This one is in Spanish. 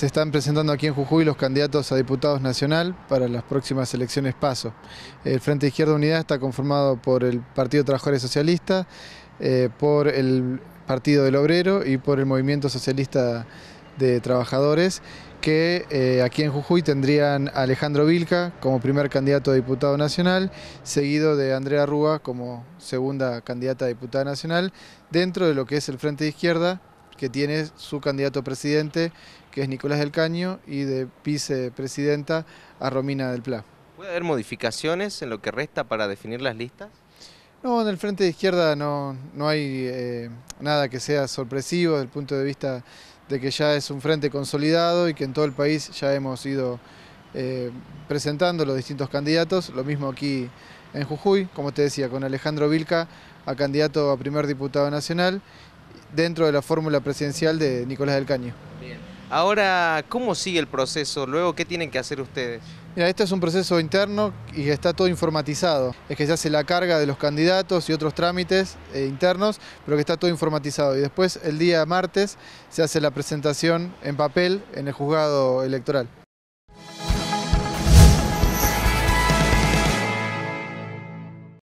se están presentando aquí en Jujuy los candidatos a diputados nacional para las próximas elecciones PASO. El Frente Izquierda Unidad está conformado por el Partido Trabajadores Socialista, eh, por el Partido del Obrero y por el Movimiento Socialista de Trabajadores, que eh, aquí en Jujuy tendrían a Alejandro Vilca como primer candidato a diputado nacional, seguido de Andrea Rúa como segunda candidata a diputada nacional, dentro de lo que es el Frente de Izquierda, que tiene su candidato a presidente, que es Nicolás del Caño, y de vicepresidenta a Romina del Pla. ¿Puede haber modificaciones en lo que resta para definir las listas? No, en el frente de izquierda no, hay eh, nada que sea sorpresivo desde el punto de vista de que ya es un frente consolidado y que en todo el país ya hemos ido eh, presentando los distintos candidatos. Lo mismo aquí en Jujuy, como te decía, con Alejandro Vilca a candidato a primer diputado nacional dentro de la fórmula presidencial de Nicolás del Caño. Ahora, ¿cómo sigue el proceso? Luego, ¿qué tienen que hacer ustedes? Mira, este es un proceso interno y está todo informatizado. Es que se hace la carga de los candidatos y otros trámites eh, internos, pero que está todo informatizado. Y después, el día martes, se hace la presentación en papel en el juzgado electoral.